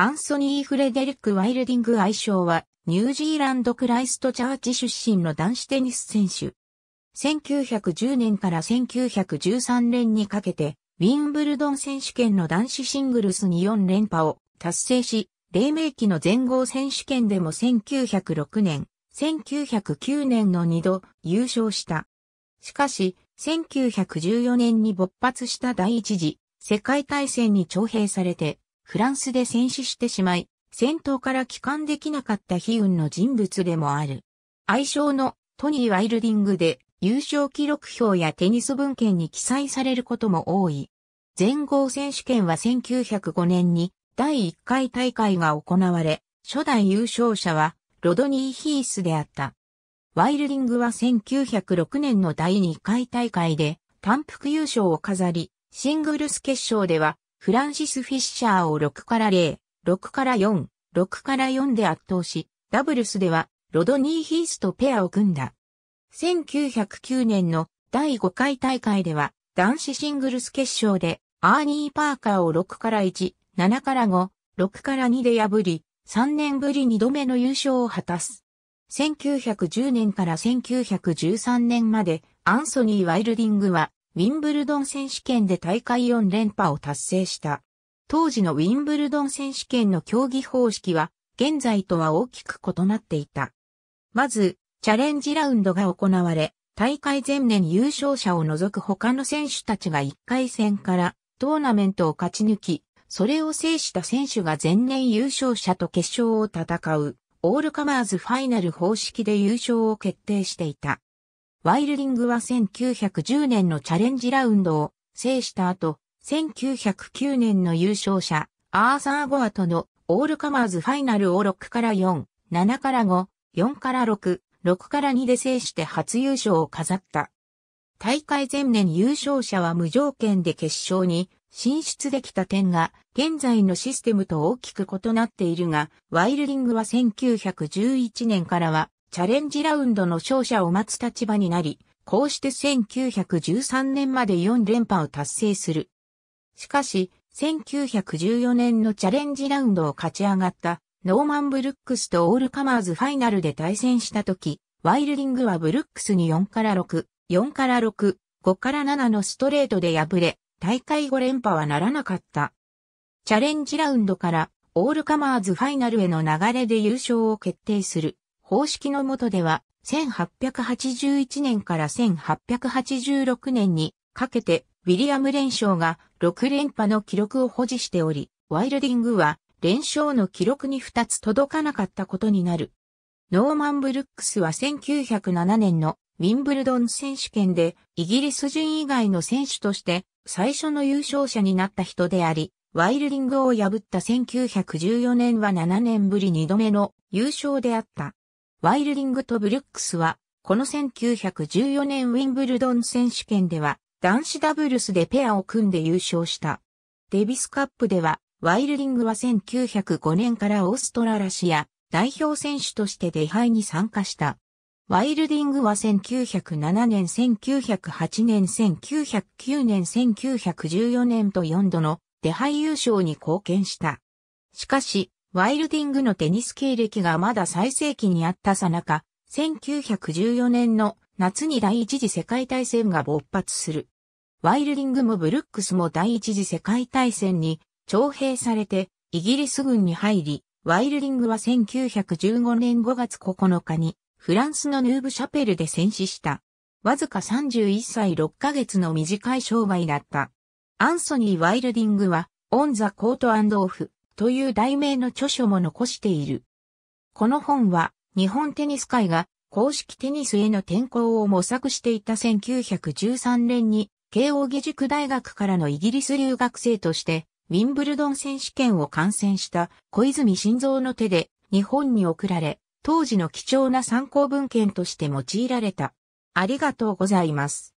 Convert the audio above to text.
アンソニー・フレデリック・ワイルディング愛称は、ニュージーランド・クライストチャーチ出身の男子テニス選手。1910年から1913年にかけて、ウィンブルドン選手権の男子シングルスに4連覇を達成し、黎明期の全豪選手権でも1906年、1909年の2度優勝した。しかし、1914年に勃発した第一次世界大戦に徴兵されてフランスで戦死してしまい、戦闘から帰還できなかった悲運の人物でもある。愛称のトニー・ワイルディングで優勝記録表やテニス文献に記載されることも多い。全豪選手権は1905年に第1回大会が行われ、初代優勝者はロドニー・ヒースであった。ワイルディングは1906年の第2回大会で単幅優勝を飾り、シングルス決勝ではフランシス・フィッシャーを6から0、6から4、6から4で圧倒し、ダブルスではロドニー・ヒースとペアを組んだ。1909年の第5回大会では男子シングルス決勝でアーニー・パーカーを6から1、7から5、6から2で破り、3年ぶり2度目の優勝を果たす。1910年から1913年までアンソニー・ワイルディングはウィンブルドン選手権で大会4連覇を達成した。当時のウィンブルドン選手権の競技方式は、現在とは大きく異なっていた。まず、チャレンジラウンドが行われ、大会前年優勝者を除く他の選手たちが1回戦からトーナメントを勝ち抜き、それを制した選手が前年優勝者と決勝を戦う、オールカマーズファイナル方式で優勝を決定していた。ワイルディングは1910年のチャレンジラウンドを制した後、1909年の優勝者、アーサー・ゴアとのオールカマーズファイナルを6から4、7から5、4から6、6から2で制して初優勝を飾った。大会前年優勝者は無条件で決勝に進出できた点が現在のシステムと大きく異なっているが、ワイルディングは1911年からはチャレンジラウンドの勝者を待つ立場になり、こうして1913年まで4連覇を達成する。しかし、1914年のチャレンジラウンドを勝ち上がったノーマン・ブルックスとオールカマーズファイナルで対戦した時、ワイルディングはブルックスに4から6、4から6、5から7のストレートで敗れ、大会5連覇はならなかった。チャレンジラウンドからオールカマーズファイナルへの流れで優勝を決定する。方式の下では、1881年から1886年にかけて、ウィリアム連勝が6連覇の記録を保持しており、ワイルディングは連勝の記録に2つ届かなかったことになる。ノーマン・ブルックスは1907年のウィンブルドン選手権でイギリス人以外の選手として最初の優勝者になった人であり、ワイルディングを破った1914年は7年ぶり2度目の優勝であった。ワイルディングとブルックスは、この1914年ウィンブルドン選手権では、男子ダブルスでペアを組んで優勝した。デビスカップでは、ワイルディングは1905年からオーストラシア代表選手として出敗に参加した。ワイルディングは1907年、1908年、1909年、1914年と4度の出敗優勝に貢献した。しかし、ワイルディングのテニス経歴がまだ最盛期にあったさなか、1914年の夏に第一次世界大戦が勃発する。ワイルディングもブルックスも第一次世界大戦に徴兵されてイギリス軍に入り、ワイルディングは1915年5月9日にフランスのヌーブシャペルで戦死した。わずか31歳6ヶ月の短い商売だった。アンソニー・ワイルディングは、オン・ザ・コート・アンド・オフ、という題名の著書も残している。この本は日本テニス界が公式テニスへの転向を模索していた1913年に慶応義塾大学からのイギリス留学生としてウィンブルドン選手権を観戦した小泉晋三の手で日本に送られ、当時の貴重な参考文献として用いられた。ありがとうございます。